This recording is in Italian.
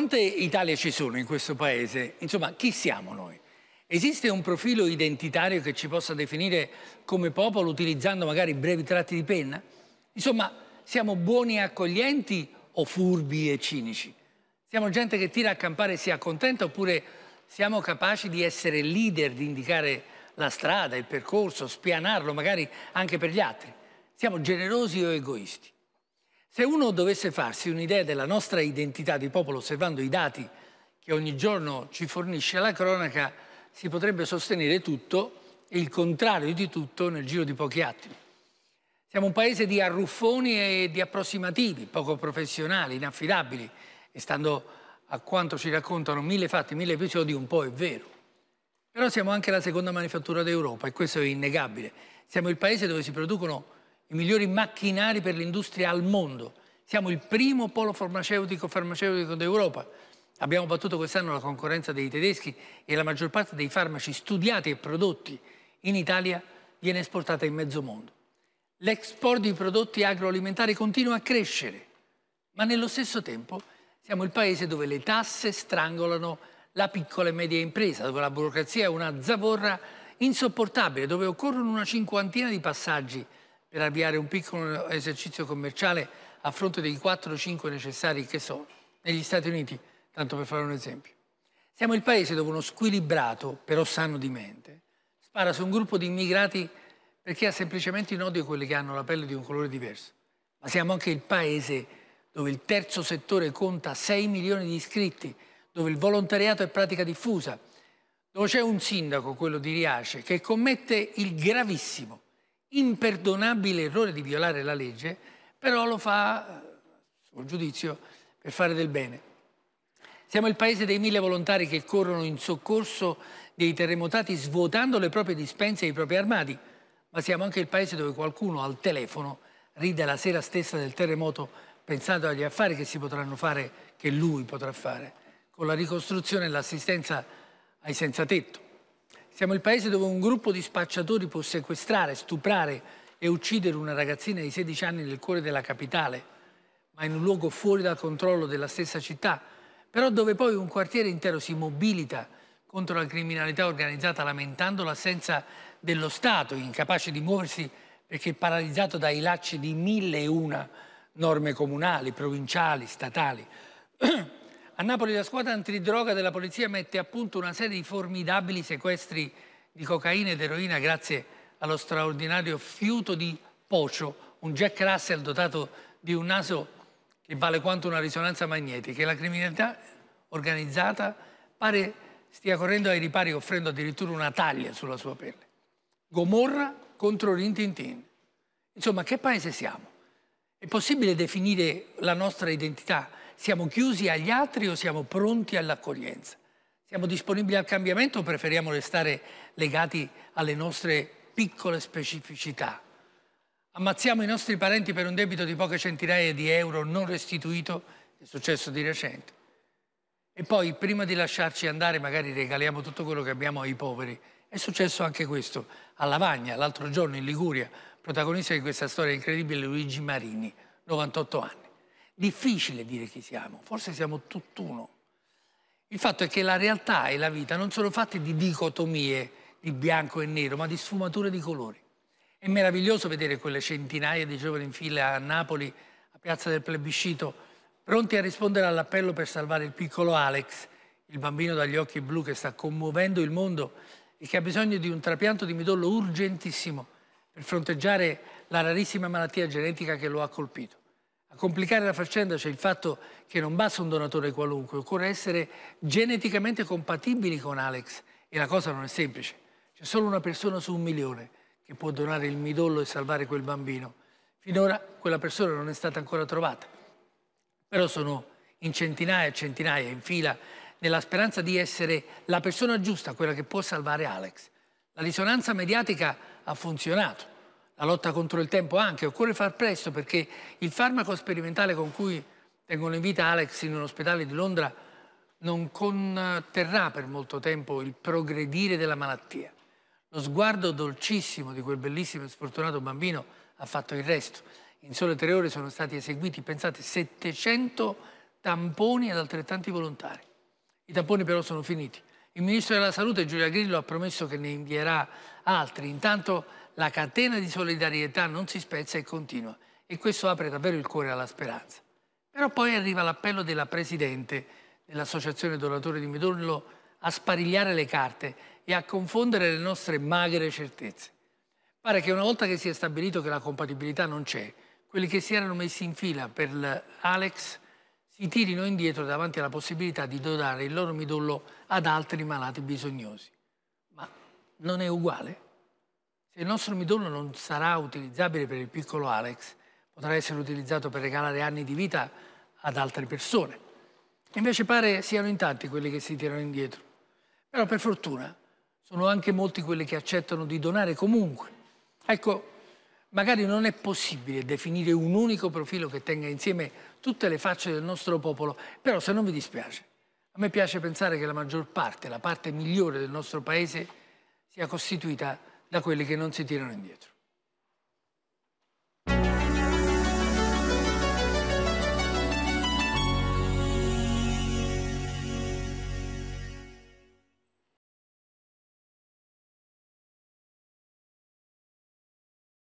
Quante Italie ci sono in questo paese? Insomma, chi siamo noi? Esiste un profilo identitario che ci possa definire come popolo utilizzando magari brevi tratti di penna? Insomma, siamo buoni e accoglienti o furbi e cinici? Siamo gente che tira a campare e si accontenta oppure siamo capaci di essere leader, di indicare la strada, il percorso, spianarlo magari anche per gli altri? Siamo generosi o egoisti? Se uno dovesse farsi un'idea della nostra identità di popolo osservando i dati che ogni giorno ci fornisce la cronaca, si potrebbe sostenere tutto e il contrario di tutto nel giro di pochi attimi. Siamo un paese di arruffoni e di approssimativi, poco professionali, inaffidabili e stando a quanto ci raccontano mille fatti, mille episodi, un po' è vero. Però siamo anche la seconda manifattura d'Europa e questo è innegabile. Siamo il paese dove si producono i migliori macchinari per l'industria al mondo. Siamo il primo polo farmaceutico, farmaceutico d'Europa. Abbiamo battuto quest'anno la concorrenza dei tedeschi e la maggior parte dei farmaci studiati e prodotti in Italia viene esportata in mezzo mondo. L'export di prodotti agroalimentari continua a crescere, ma nello stesso tempo siamo il paese dove le tasse strangolano la piccola e media impresa, dove la burocrazia è una zavorra insopportabile, dove occorrono una cinquantina di passaggi per avviare un piccolo esercizio commerciale a fronte dei 4 o 5 necessari che sono negli Stati Uniti, tanto per fare un esempio. Siamo il paese dove uno squilibrato, però sano di mente, spara su un gruppo di immigrati perché ha semplicemente in odio quelli che hanno la pelle di un colore diverso. Ma siamo anche il paese dove il terzo settore conta 6 milioni di iscritti, dove il volontariato è pratica diffusa, dove c'è un sindaco, quello di Riace, che commette il gravissimo imperdonabile errore di violare la legge, però lo fa, eh, sul giudizio, per fare del bene. Siamo il paese dei mille volontari che corrono in soccorso dei terremotati svuotando le proprie dispense e i propri armadi, ma siamo anche il paese dove qualcuno al telefono ride la sera stessa del terremoto pensando agli affari che si potranno fare, che lui potrà fare, con la ricostruzione e l'assistenza ai senza tetto. Siamo il paese dove un gruppo di spacciatori può sequestrare, stuprare e uccidere una ragazzina di 16 anni nel cuore della capitale, ma in un luogo fuori dal controllo della stessa città, però dove poi un quartiere intero si mobilita contro la criminalità organizzata lamentando l'assenza dello Stato, incapace di muoversi perché paralizzato dai lacci di mille e una norme comunali, provinciali, statali. A Napoli la squadra antidroga della polizia mette a punto una serie di formidabili sequestri di cocaina ed eroina grazie allo straordinario fiuto di Pocio, un Jack Russell dotato di un naso che vale quanto una risonanza magnetica. la criminalità organizzata pare stia correndo ai ripari offrendo addirittura una taglia sulla sua pelle. Gomorra contro Rintintin. Insomma, che paese siamo? È possibile definire la nostra identità? Siamo chiusi agli altri o siamo pronti all'accoglienza? Siamo disponibili al cambiamento o preferiamo restare legati alle nostre piccole specificità? Ammazziamo i nostri parenti per un debito di poche centinaia di euro non restituito, è successo di recente. E poi, prima di lasciarci andare, magari regaliamo tutto quello che abbiamo ai poveri. È successo anche questo a Lavagna, l'altro giorno in Liguria, protagonista di questa storia incredibile Luigi Marini, 98 anni difficile dire chi siamo, forse siamo tutt'uno. Il fatto è che la realtà e la vita non sono fatte di dicotomie di bianco e nero, ma di sfumature di colori. È meraviglioso vedere quelle centinaia di giovani in fila a Napoli, a Piazza del Plebiscito, pronti a rispondere all'appello per salvare il piccolo Alex, il bambino dagli occhi blu che sta commuovendo il mondo e che ha bisogno di un trapianto di midollo urgentissimo per fronteggiare la rarissima malattia genetica che lo ha colpito. A complicare la faccenda c'è il fatto che non basta un donatore qualunque, occorre essere geneticamente compatibili con Alex e la cosa non è semplice. C'è solo una persona su un milione che può donare il midollo e salvare quel bambino. Finora quella persona non è stata ancora trovata, però sono in centinaia e centinaia in fila nella speranza di essere la persona giusta, quella che può salvare Alex. La risonanza mediatica ha funzionato la lotta contro il tempo anche, occorre far presto perché il farmaco sperimentale con cui tengono in vita Alex in un ospedale di Londra non conterrà per molto tempo il progredire della malattia. Lo sguardo dolcissimo di quel bellissimo e sfortunato bambino ha fatto il resto. In sole tre ore sono stati eseguiti, pensate, 700 tamponi ad altrettanti volontari. I tamponi però sono finiti. Il Ministro della Salute Giulia Grillo ha promesso che ne invierà altri. Intanto la catena di solidarietà non si spezza e continua e questo apre davvero il cuore alla speranza. Però poi arriva l'appello della Presidente dell'Associazione Donatori di Midollo a sparigliare le carte e a confondere le nostre magre certezze. Pare che una volta che si è stabilito che la compatibilità non c'è, quelli che si erano messi in fila per Alex si tirino indietro davanti alla possibilità di donare il loro midollo ad altri malati bisognosi. Ma non è uguale? Se il nostro midollo non sarà utilizzabile per il piccolo Alex, potrà essere utilizzato per regalare anni di vita ad altre persone. Invece pare siano in tanti quelli che si tirano indietro. Però per fortuna sono anche molti quelli che accettano di donare comunque. Ecco, magari non è possibile definire un unico profilo che tenga insieme tutte le facce del nostro popolo, però se non vi dispiace, a me piace pensare che la maggior parte, la parte migliore del nostro paese sia costituita da quelli che non si tirano indietro.